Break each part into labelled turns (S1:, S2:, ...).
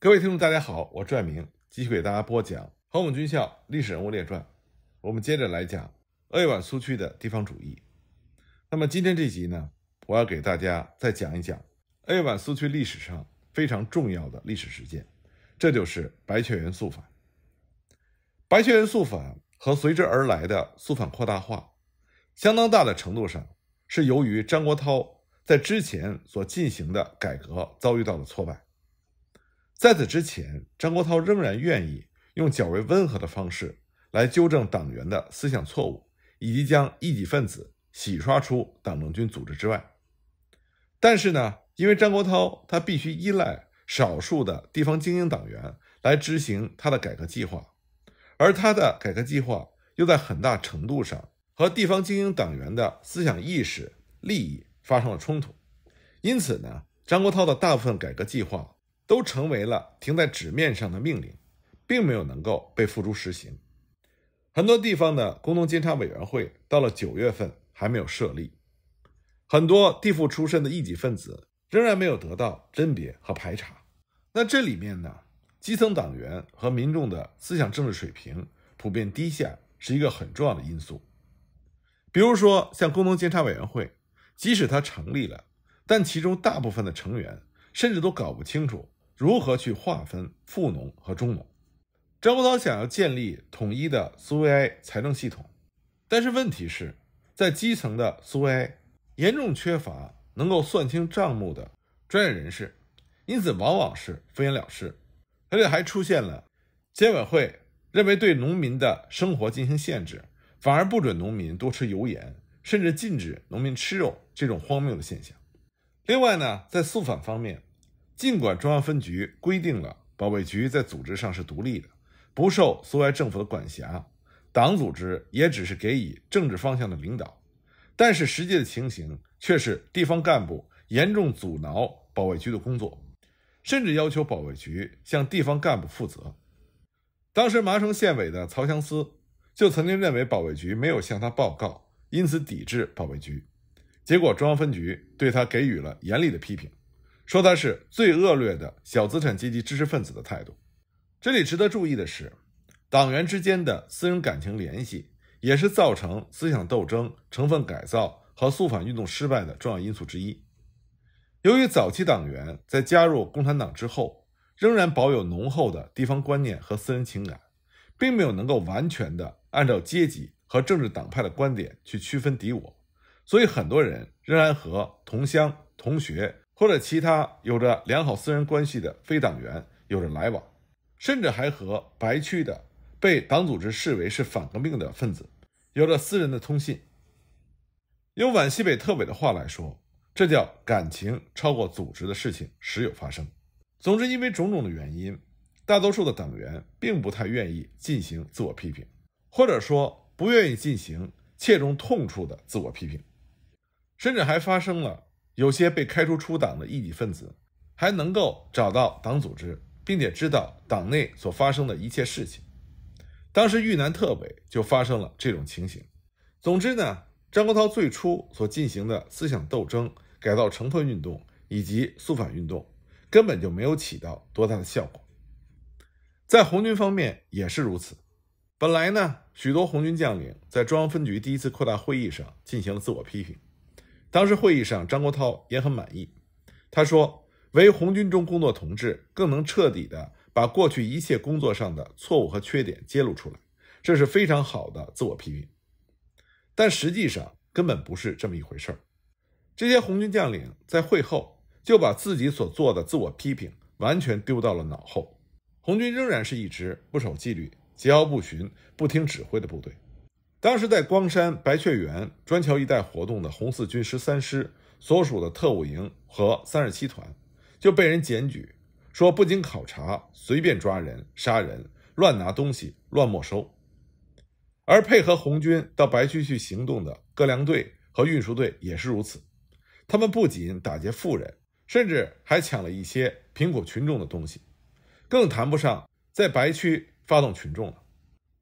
S1: 各位听众，大家好，我赵爱明继续给大家播讲《黄埔军校历史人物列传》。我们接着来讲鄂皖苏区的地方主义。那么今天这集呢，我要给大家再讲一讲鄂皖苏区历史上非常重要的历史事件，这就是白雀园肃反。白雀园肃反和随之而来的肃反扩大化，相当大的程度上是由于张国焘在之前所进行的改革遭遇到了挫败。在此之前，张国焘仍然愿意用较为温和的方式来纠正党员的思想错误，以及将异己分子洗刷出党政军组织之外。但是呢，因为张国焘他必须依赖少数的地方精英党员来执行他的改革计划，而他的改革计划又在很大程度上和地方精英党员的思想意识利益发生了冲突。因此呢，张国焘的大部分改革计划。都成为了停在纸面上的命令，并没有能够被付诸实行。很多地方的工农监察委员会到了九月份还没有设立，很多地富出身的异己分子仍然没有得到甄别和排查。那这里面呢，基层党员和民众的思想政治水平普遍低下是一个很重要的因素。比如说，像工农监察委员会，即使它成立了，但其中大部分的成员甚至都搞不清楚。如何去划分富农和中农？张国焘想要建立统一的苏维埃财政系统，但是问题是在基层的苏维埃严重缺乏能够算清账目的专业人士，因此往往是敷衍了事。而且还出现了监委会认为对农民的生活进行限制，反而不准农民多吃油盐，甚至禁止农民吃肉这种荒谬的现象。另外呢，在肃反方面。尽管中央分局规定了保卫局在组织上是独立的，不受苏维埃政府的管辖，党组织也只是给予政治方向的领导，但是实际的情形却是地方干部严重阻挠保卫局的工作，甚至要求保卫局向地方干部负责。当时麻城县委的曹相思就曾经认为保卫局没有向他报告，因此抵制保卫局，结果中央分局对他给予了严厉的批评。说他是最恶劣的小资产阶级知识分子的态度。这里值得注意的是，党员之间的私人感情联系也是造成思想斗争、成分改造和肃反运动失败的重要因素之一。由于早期党员在加入共产党之后，仍然保有浓厚的地方观念和私人情感，并没有能够完全的按照阶级和政治党派的观点去区分敌我，所以很多人仍然和同乡、同学。或者其他有着良好私人关系的非党员有着来往，甚至还和白区的被党组织视为是反革命的分子有着私人的通信。用皖西北特委的话来说，这叫感情超过组织的事情时有发生。总之，因为种种的原因，大多数的党员并不太愿意进行自我批评，或者说不愿意进行切中痛处的自我批评，甚至还发生了。有些被开除出党的异己分子，还能够找到党组织，并且知道党内所发生的一切事情。当时豫南特委就发生了这种情形。总之呢，张国焘最初所进行的思想斗争、改造成分运动以及肃反运动，根本就没有起到多大的效果。在红军方面也是如此。本来呢，许多红军将领在中央分局第一次扩大会议上进行了自我批评。当时会议上，张国焘也很满意。他说：“为红军中工作同志，更能彻底的把过去一切工作上的错误和缺点揭露出来，这是非常好的自我批评。”但实际上根本不是这么一回事儿。这些红军将领在会后就把自己所做的自我批评完全丢到了脑后，红军仍然是一支不守纪律、桀骜不驯、不听指挥的部队。当时在光山、白雀园、砖桥一带活动的红四军十三师所属的特务营和三十七团，就被人检举说不经考察，随便抓人、杀人、乱拿东西、乱没收。而配合红军到白区去行动的各粮队和运输队也是如此，他们不仅打劫富人，甚至还抢了一些贫苦群众的东西，更谈不上在白区发动群众了。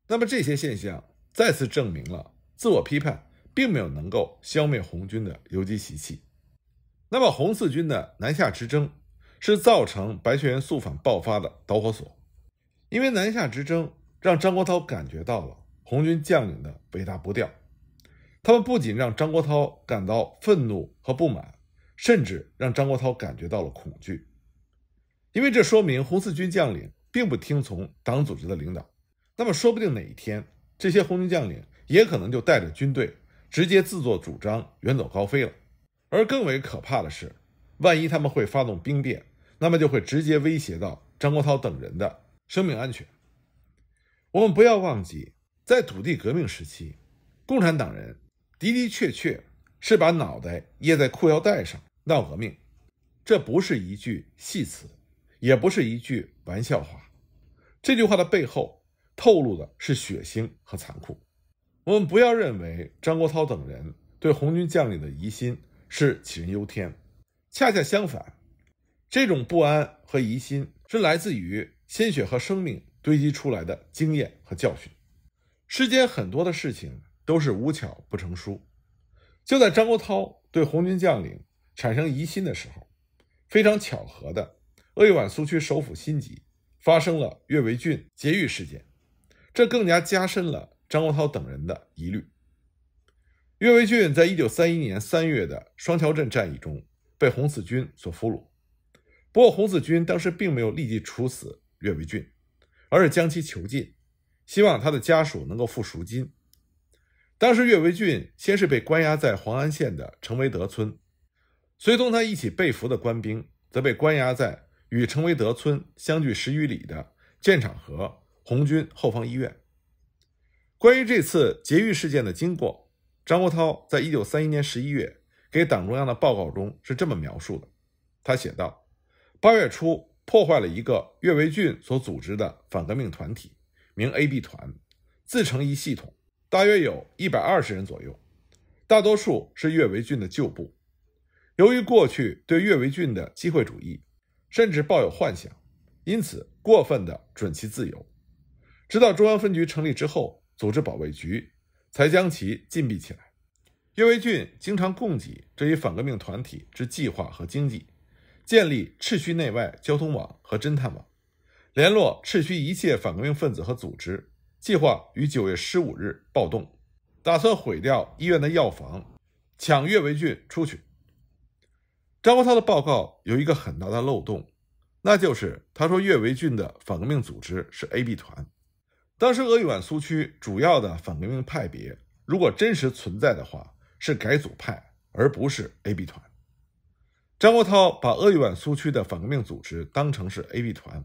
S1: 那么这些现象。再次证明了自我批判并没有能够消灭红军的游击习气。那么，红四军的南下之争是造成白求恩肃反爆发的导火索，因为南下之争让张国焘感觉到了红军将领的伟大不掉，他们不仅让张国焘感到愤怒和不满，甚至让张国焘感觉到了恐惧，因为这说明红四军将领并不听从党组织的领导。那么，说不定哪一天。这些红军将领也可能就带着军队直接自作主张远走高飞了，而更为可怕的是，万一他们会发动兵变，那么就会直接威胁到张国焘等人的生命安全。我们不要忘记，在土地革命时期，共产党人的的确确是把脑袋掖在裤腰带上闹革命，这不是一句戏词，也不是一句玩笑话。这句话的背后。透露的是血腥和残酷。我们不要认为张国焘等人对红军将领的疑心是杞人忧天，恰恰相反，这种不安和疑心是来自于鲜血和生命堆积出来的经验和教训。世间很多的事情都是无巧不成书。就在张国焘对红军将领产生疑心的时候，非常巧合的，鄂豫皖苏区首府新集发生了岳维俊劫狱事件。这更加加深了张国焘等人的疑虑。岳维俊在一九三一年三月的双桥镇战役中被红四军所俘虏，不过红四军当时并没有立即处死岳维俊，而是将其囚禁，希望他的家属能够付赎金。当时岳维俊先是被关押在黄安县的程维德村，随同他一起被俘的官兵则被关押在与程维德村相距十余里的建厂河。红军后方医院，关于这次劫狱事件的经过，张国焘在一九三一年十一月给党中央的报告中是这么描述的。他写道：“八月初，破坏了一个岳维俊所组织的反革命团体，名 A B 团，自成一系统，大约有一百二十人左右，大多数是岳维俊的旧部。由于过去对岳维俊的机会主义甚至抱有幻想，因此过分的准其自由。”直到中央分局成立之后，组织保卫局才将其禁闭起来。岳维俊经常供给这一反革命团体之计划和经济，建立赤区内外交通网和侦探网，联络赤区一切反革命分子和组织，计划于九月十五日暴动，打算毁掉医院的药房，抢岳维俊出去。张国焘的报告有一个很大的漏洞，那就是他说岳维俊的反革命组织是 AB 团。当时鄂豫皖苏区主要的反革命派别，如果真实存在的话，是改组派，而不是 AB 团。张国焘把鄂豫皖苏区的反革命组织当成是 AB 团，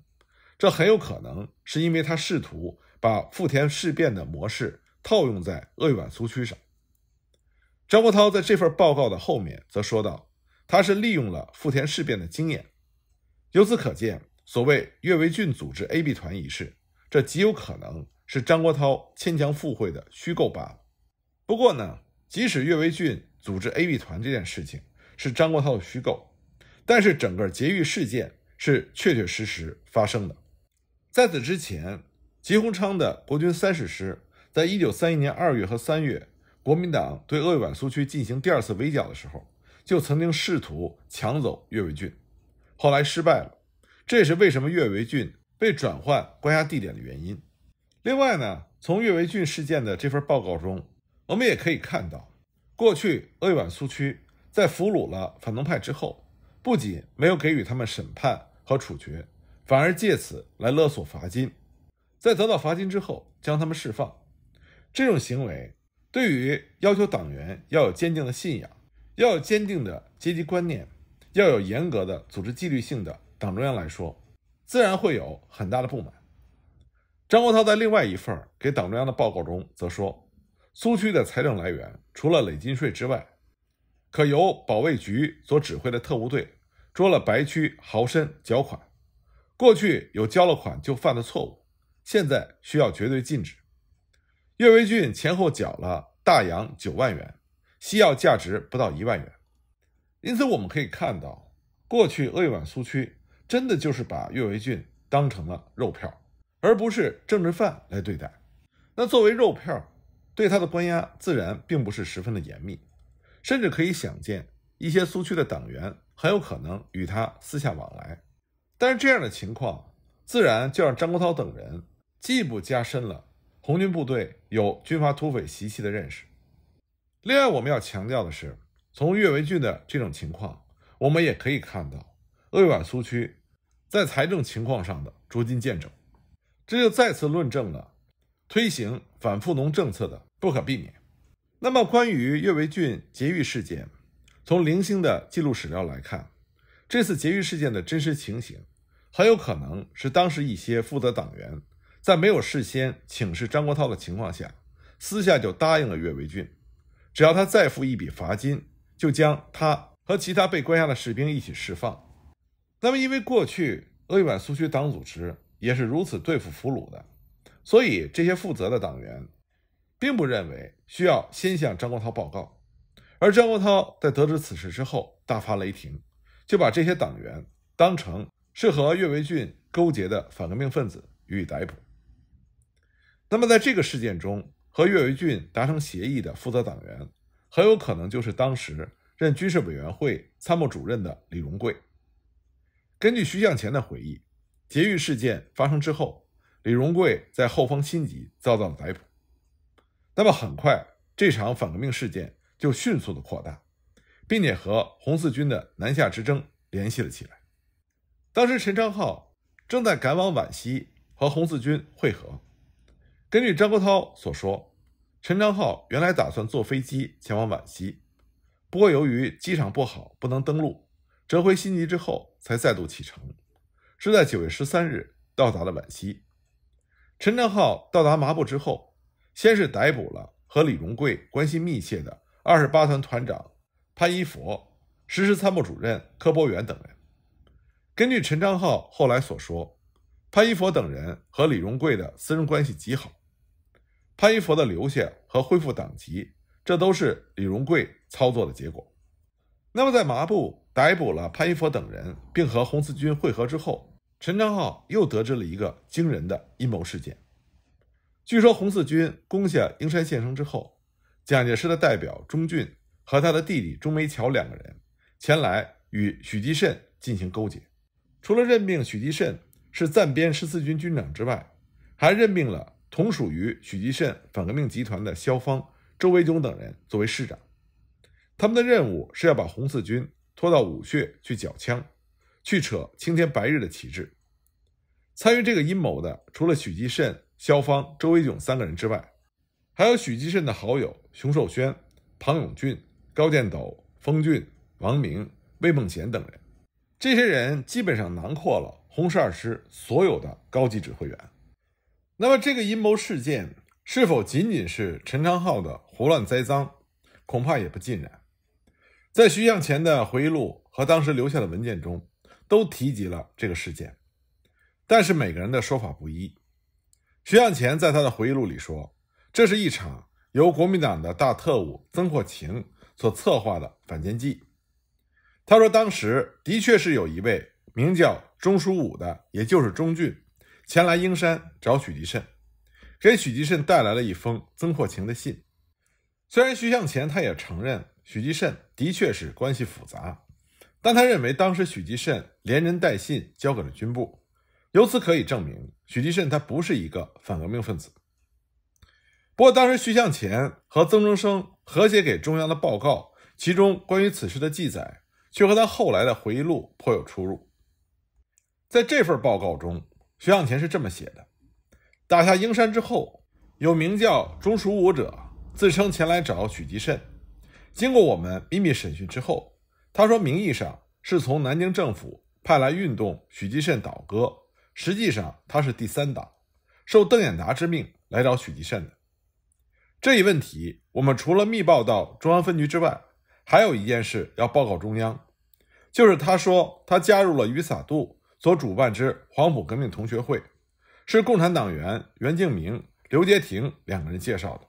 S1: 这很有可能是因为他试图把富田事变的模式套用在鄂豫皖苏区上。张国焘在这份报告的后面则说道：“他是利用了富田事变的经验。”由此可见，所谓岳维俊组织 AB 团一事。这极有可能是张国焘牵强附会的虚构罢了。不过呢，即使岳维俊组织 AB 团这件事情是张国焘的虚构，但是整个劫狱事件是确确实实发生的。在此之前，吉鸿昌的国军三十师，在一九三一年二月和三月，国民党对鄂豫皖苏区进行第二次围剿的时候，就曾经试图抢走岳维俊，后来失败了。这也是为什么岳维俊被转换关押地点的原因。另外呢，从岳维俊事件的这份报告中，我们也可以看到，过去鄂皖苏区在俘虏了反动派之后，不仅没有给予他们审判和处决，反而借此来勒索罚金，在得到罚金之后将他们释放。这种行为对于要求党员要有坚定的信仰，要有坚定的阶级观念，要有严格的组织纪律性的党中央来说，自然会有很大的不满。张国焘在另外一份给党中央的报告中则说，苏区的财政来源除了累进税之外，可由保卫局所指挥的特务队捉了白区豪绅缴款。过去有交了款就犯的错误，现在需要绝对禁止。岳维俊前后缴了大洋九万元，西药价值不到一万元。因此我们可以看到，过去鄂豫皖苏区。真的就是把岳维俊当成了肉票，而不是政治犯来对待。那作为肉票，对他的关押自然并不是十分的严密，甚至可以想见，一些苏区的党员很有可能与他私下往来。但是这样的情况，自然就让张国焘等人进一步加深了红军部队有军阀土匪习气的认识。另外，我们要强调的是，从岳维俊的这种情况，我们也可以看到鄂皖苏区。在财政情况上的捉襟见肘，这就再次论证了推行反富农政策的不可避免。那么，关于岳维俊劫狱事件，从零星的记录史料来看，这次劫狱事件的真实情形，很有可能是当时一些负责党员，在没有事先请示张国焘的情况下，私下就答应了岳维俊，只要他再付一笔罚金，就将他和其他被关押的士兵一起释放。那么，因为过去鄂豫皖苏区党组织也是如此对付俘虏的，所以这些负责的党员并不认为需要先向张国焘报告。而张国焘在得知此事之后大发雷霆，就把这些党员当成是和岳维俊勾结的反革命分子予以逮捕。那么，在这个事件中和岳维俊达成协议的负责党员，很有可能就是当时任军事委员会参谋主任的李荣贵。根据徐向前的回忆，劫狱事件发生之后，李荣贵在后方心急，遭到了逮捕。那么很快，这场反革命事件就迅速的扩大，并且和红四军的南下之争联系了起来。当时陈昌浩正在赶往皖西和红四军会合。根据张国焘所说，陈昌浩原来打算坐飞机前往皖西，不过由于机场不好，不能登陆。折回新吉之后，才再度启程，是在九月十三日到达了皖西。陈昌浩到达麻布之后，先是逮捕了和李荣贵关系密切的二十八团团长潘一佛、实施参谋主任柯伯元等人。根据陈昌浩后来所说，潘一佛等人和李荣贵的私人关系极好，潘一佛的留下和恢复党籍，这都是李荣贵操作的结果。那么在麻布。逮捕了潘一佛等人，并和红四军会合之后，陈昌浩又得知了一个惊人的阴谋事件。据说红四军攻下英山县城之后，蒋介石的代表钟俊和他的弟弟钟梅桥两个人前来与许继慎进行勾结。除了任命许继慎是暂编十四军军长之外，还任命了同属于许继慎反革命集团的萧芳、周维炯等人作为师长。他们的任务是要把红四军。拖到武穴去缴枪，去扯青天白日的旗帜。参与这个阴谋的，除了许继慎、萧芳、周维炯三个人之外，还有许继慎的好友熊寿轩、庞永俊、高建斗、封俊、王明、魏梦贤等人。这些人基本上囊括了红十二师所有的高级指挥员。那么，这个阴谋事件是否仅仅是陈昌浩的胡乱栽赃？恐怕也不尽然。在徐向前的回忆录和当时留下的文件中，都提及了这个事件，但是每个人的说法不一。徐向前在他的回忆录里说，这是一场由国民党的大特务曾扩情所策划的反间计。他说，当时的确是有一位名叫钟书武的，也就是钟俊，前来英山找许吉慎，给许吉慎带来了一封曾扩情的信。虽然徐向前他也承认。许吉慎的确是关系复杂，但他认为当时许吉慎连人带信交给了军部，由此可以证明许吉慎他不是一个反革命分子。不过，当时徐向前和曾中生合写给中央的报告，其中关于此事的记载却和他后来的回忆录颇有出入。在这份报告中，徐向前是这么写的：打下英山之后，有名叫钟蜀武者自称前来找许吉慎。经过我们秘密审讯之后，他说名义上是从南京政府派来运动许继慎倒戈，实际上他是第三党，受邓演达之命来找许继慎的。这一问题，我们除了密报到中央分局之外，还有一件事要报告中央，就是他说他加入了于洒度所主办之黄埔革命同学会，是共产党员袁敬明、刘杰廷两个人介绍的。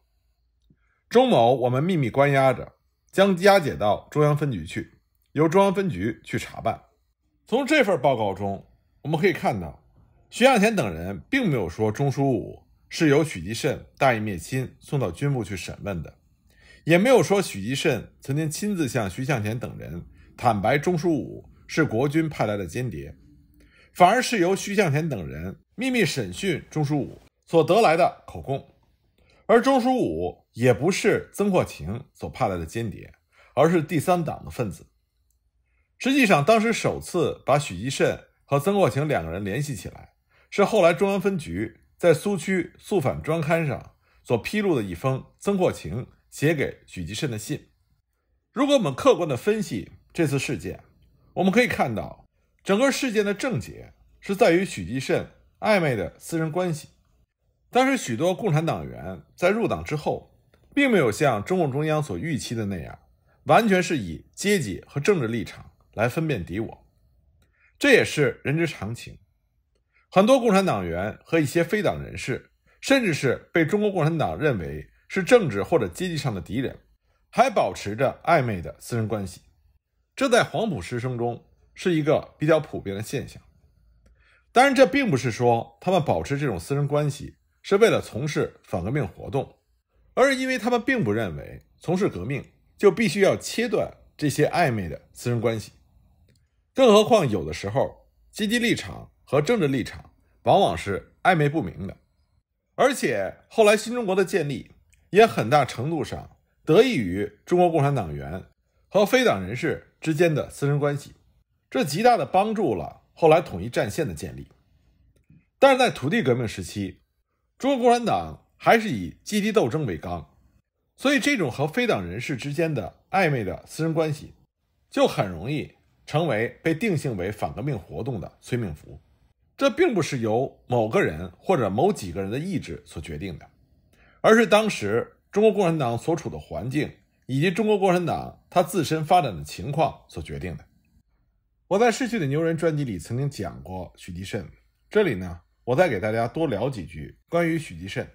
S1: 钟某我们秘密关押着。将押解到中央分局去，由中央分局去查办。从这份报告中，我们可以看到，徐向前等人并没有说钟书武是由许继慎大义灭亲送到军部去审问的，也没有说许继慎曾经亲自向徐向前等人坦白钟书武是国军派来的间谍，反而是由徐向前等人秘密审讯钟书武所得来的口供，而钟书武。也不是曾扩情所派来的间谍，而是第三党的分子。实际上，当时首次把许继慎和曾扩情两个人联系起来，是后来中央分局在苏区肃反专刊上所披露的一封曾扩情写给许继慎的信。如果我们客观的分析这次事件，我们可以看到，整个事件的症结是在于许继慎暧昧的私人关系。当时许多共产党员在入党之后。并没有像中共中央所预期的那样，完全是以阶级和政治立场来分辨敌我，这也是人之常情。很多共产党员和一些非党人士，甚至是被中国共产党认为是政治或者阶级上的敌人，还保持着暧昧的私人关系。这在黄埔师生中是一个比较普遍的现象。当然，这并不是说他们保持这种私人关系是为了从事反革命活动。而因为他们并不认为从事革命就必须要切断这些暧昧的私人关系，更何况有的时候，阶级立场和政治立场往往是暧昧不明的。而且后来新中国的建立也很大程度上得益于中国共产党员和非党人士之间的私人关系，这极大的帮助了后来统一战线的建立。但是在土地革命时期，中国共产党。还是以阶级斗争为纲，所以这种和非党人士之间的暧昧的私人关系，就很容易成为被定性为反革命活动的催命符。这并不是由某个人或者某几个人的意志所决定的，而是当时中国共产党所处的环境以及中国共产党他自身发展的情况所决定的。我在逝去的牛人专辑里曾经讲过许吉慎，这里呢，我再给大家多聊几句关于许吉慎。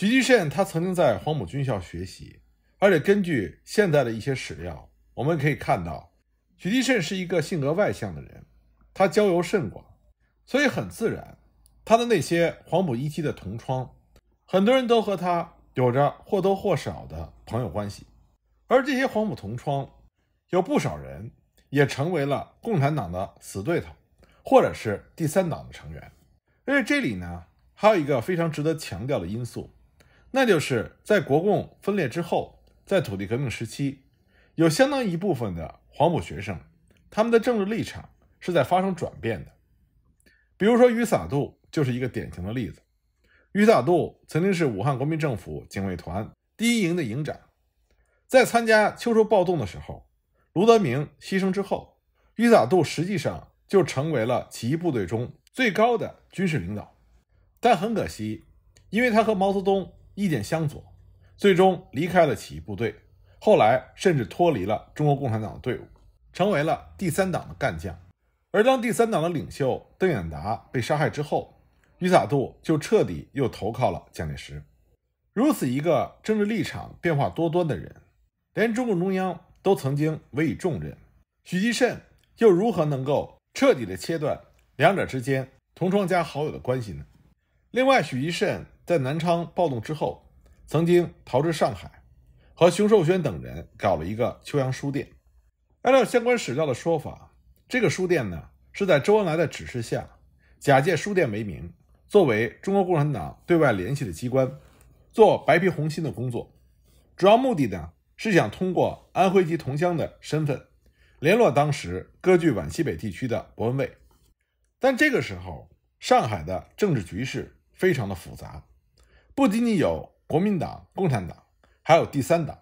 S1: 徐继慎他曾经在黄埔军校学习，而且根据现在的一些史料，我们可以看到，徐继慎是一个性格外向的人，他交游甚广，所以很自然，他的那些黄埔一期的同窗，很多人都和他有着或多或少的朋友关系，而这些黄埔同窗，有不少人也成为了共产党的死对头，或者是第三党的成员。而且这里呢，还有一个非常值得强调的因素。那就是在国共分裂之后，在土地革命时期，有相当一部分的黄埔学生，他们的政治立场是在发生转变的。比如说，余洒度就是一个典型的例子。余洒度曾经是武汉国民政府警卫团第一营的营长，在参加秋收暴动的时候，卢德铭牺牲之后，余洒度实际上就成为了起义部队中最高的军事领导。但很可惜，因为他和毛泽东。意见相左，最终离开了起义部队，后来甚至脱离了中国共产党的队伍，成为了第三党的干将。而当第三党的领袖邓演达被杀害之后，余洒度就彻底又投靠了蒋介石。如此一个政治立场变化多端的人，连中共中央都曾经委以重任，许继慎又如何能够彻底的切断两者之间同窗加好友的关系呢？另外，许继慎。在南昌暴动之后，曾经逃至上海，和熊寿轩等人搞了一个秋阳书店。按照相关史料的说法，这个书店呢是在周恩来的指示下，假借书店为名，作为中国共产党对外联系的机关，做白皮红心的工作。主要目的呢是想通过安徽籍同乡的身份，联络当时割据皖西北地区的伯文蔚。但这个时候，上海的政治局势非常的复杂。不仅仅有国民党、共产党，还有第三党。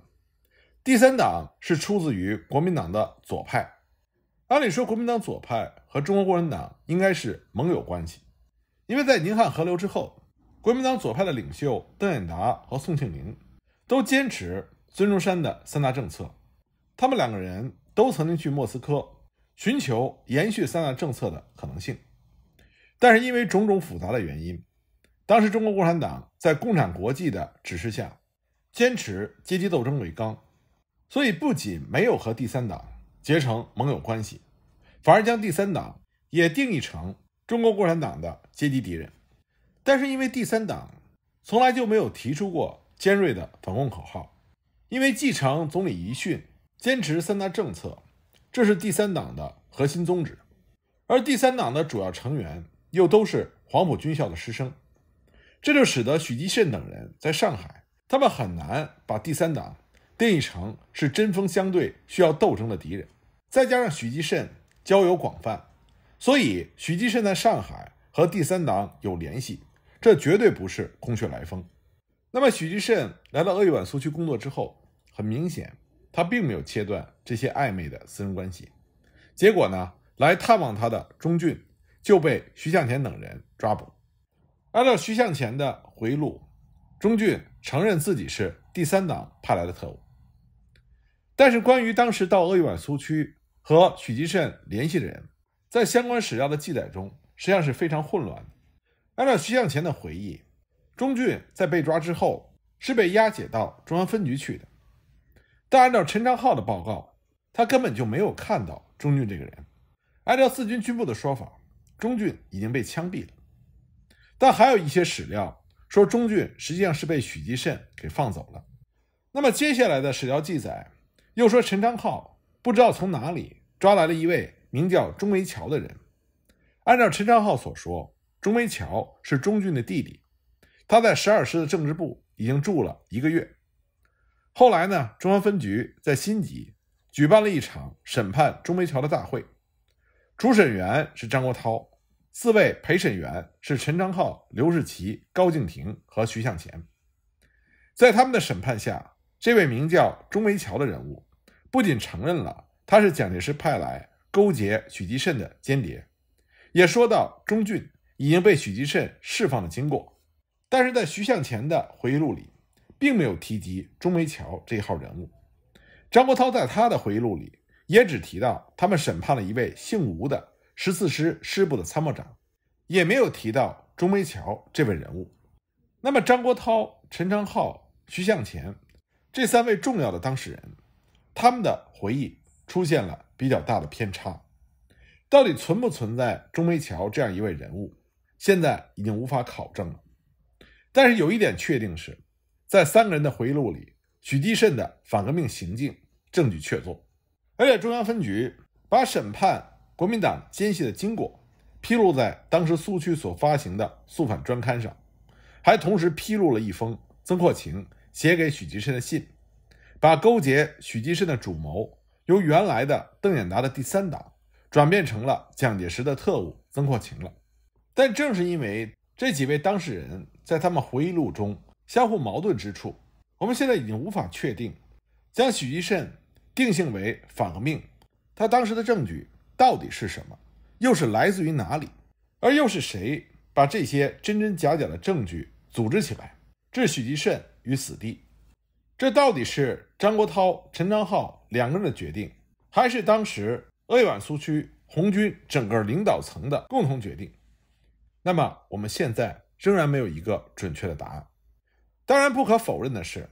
S1: 第三党是出自于国民党的左派。按理说，国民党左派和中国共产党应该是盟友关系，因为在宁汉合流之后，国民党左派的领袖邓演达和宋庆龄都坚持孙中山的三大政策。他们两个人都曾经去莫斯科寻求延续三大政策的可能性，但是因为种种复杂的原因。当时，中国共产党在共产国际的指示下，坚持阶级斗争为纲，所以不仅没有和第三党结成盟友关系，反而将第三党也定义成中国共产党的阶级敌人。但是，因为第三党从来就没有提出过尖锐的反共口号，因为继承总理遗训，坚持三大政策，这是第三党的核心宗旨，而第三党的主要成员又都是黄埔军校的师生。这就使得许继慎等人在上海，他们很难把第三党定义成是针锋相对、需要斗争的敌人。再加上许继慎交友广泛，所以许继慎在上海和第三党有联系，这绝对不是空穴来风。那么，许继慎来到鄂豫皖苏区工作之后，很明显，他并没有切断这些暧昧的私人关系。结果呢，来探望他的钟俊就被徐向前等人抓捕。按照徐向前的回忆录，钟俊承认自己是第三党派来的特务。但是，关于当时到鄂豫皖苏区和许吉胜联系的人，在相关史料的记载中，实际上是非常混乱的。按照徐向前的回忆，钟俊在被抓之后是被押解到中央分局去的。但按照陈昌浩的报告，他根本就没有看到钟俊这个人。按照四军军部的说法，钟俊已经被枪毙了。但还有一些史料说，钟俊实际上是被许继慎给放走了。那么接下来的史料记载，又说陈昌浩不知道从哪里抓来了一位名叫钟梅桥的人。按照陈昌浩所说，钟梅桥是钟俊的弟弟，他在十二师的政治部已经住了一个月。后来呢，中央分局在新集举办了一场审判钟梅桥的大会，主审员是张国焘。四位陪审员是陈昌浩、刘世奇、高敬亭和徐向前，在他们的审判下，这位名叫钟维桥的人物不仅承认了他是蒋介石派来勾结许继慎的间谍，也说到钟俊已经被许继慎释放的经过。但是在徐向前的回忆录里，并没有提及钟梅桥这一号人物。张国焘在他的回忆录里也只提到他们审判了一位姓吴的。十四师师部的参谋长，也没有提到钟梅桥这位人物。那么，张国焘、陈昌浩、徐向前这三位重要的当事人，他们的回忆出现了比较大的偏差。到底存不存在钟梅桥这样一位人物，现在已经无法考证了。但是有一点确定是，在三个人的回忆录里，许继慎的反革命行径证据确凿，而且中央分局把审判。国民党奸细的经过披露在当时苏区所发行的《肃反专刊》上，还同时披露了一封曾扩情写给许吉生的信，把勾结许吉生的主谋由原来的邓演达的第三党转变成了蒋介石的特务曾扩情了。但正是因为这几位当事人在他们回忆录中相互矛盾之处，我们现在已经无法确定将许吉生定性为反革命，他当时的证据。到底是什么，又是来自于哪里？而又是谁把这些真真假假的证据组织起来，置许继慎于死地？这到底是张国焘、陈昌浩两个人的决定，还是当时鄂皖苏区红军整个领导层的共同决定？那么我们现在仍然没有一个准确的答案。当然，不可否认的是，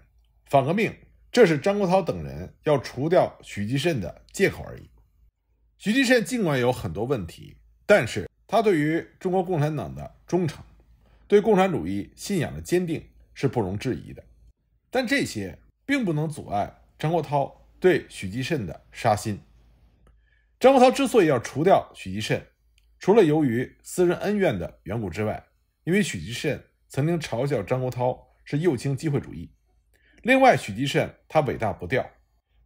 S1: 反革命这是张国焘等人要除掉许继慎的借口而已。徐继慎尽管有很多问题，但是他对于中国共产党的忠诚，对共产主义信仰的坚定是不容置疑的。但这些并不能阻碍张国焘对徐继慎的杀心。张国焘之所以要除掉徐继慎，除了由于私人恩怨的缘故之外，因为徐继慎曾经嘲笑张国焘是右倾机会主义。另外，许继慎他伟大不掉，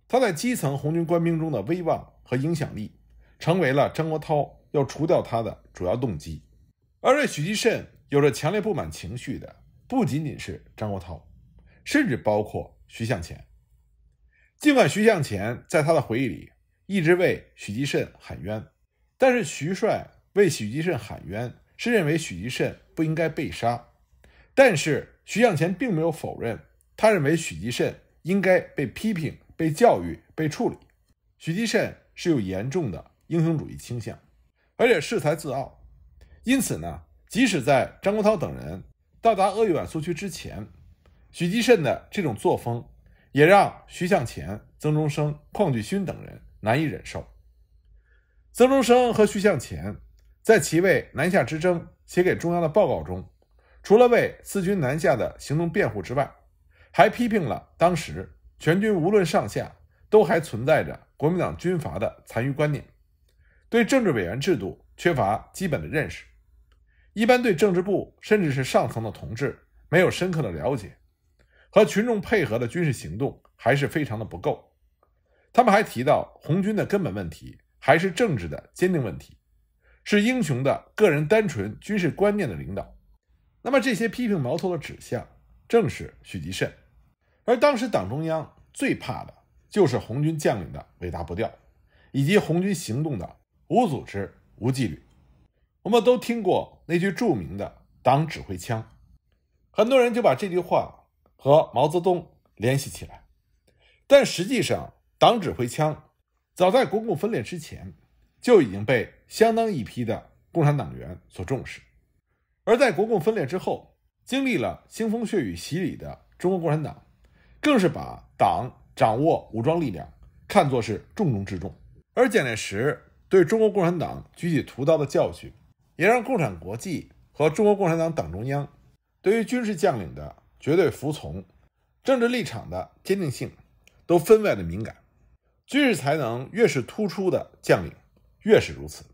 S1: 他在基层红军官兵中的威望和影响力。成为了张国焘要除掉他的主要动机，而对许继慎有着强烈不满情绪的不仅仅是张国焘，甚至包括徐向前。尽管徐向前在他的回忆里一直为许继慎喊冤，但是徐帅为许继慎喊冤是认为许继慎不应该被杀，但是徐向前并没有否认，他认为许继慎应该被批评、被教育、被处理。许继慎是有严重的。英雄主义倾向，而且恃才自傲，因此呢，即使在张国焘等人到达鄂豫皖苏区之前，许继慎的这种作风，也让徐向前、曾中生、邝继勋等人难以忍受。曾中生和徐向前在其为南下之争写给中央的报告中，除了为四军南下的行动辩护之外，还批评了当时全军无论上下都还存在着国民党军阀的残余观念。对政治委员制度缺乏基本的认识，一般对政治部甚至是上层的同志没有深刻的了解，和群众配合的军事行动还是非常的不够。他们还提到红军的根本问题还是政治的坚定问题，是英雄的个人单纯军事观念的领导。那么这些批评矛头的指向正是许继慎，而当时党中央最怕的就是红军将领的伟大不掉，以及红军行动的。无组织、无纪律。我们都听过那句著名的“党指挥枪”，很多人就把这句话和毛泽东联系起来。但实际上，“党指挥枪”早在国共分裂之前就已经被相当一批的共产党员所重视。而在国共分裂之后，经历了腥风血雨洗礼的中国共产党，更是把党掌握武装力量看作是重中之重。而蒋介石。对中国共产党举起屠刀的教训，也让共产国际和中国共产党党中央对于军事将领的绝对服从、政治立场的坚定性都分外的敏感。军事才能越是突出的将领，越是如此。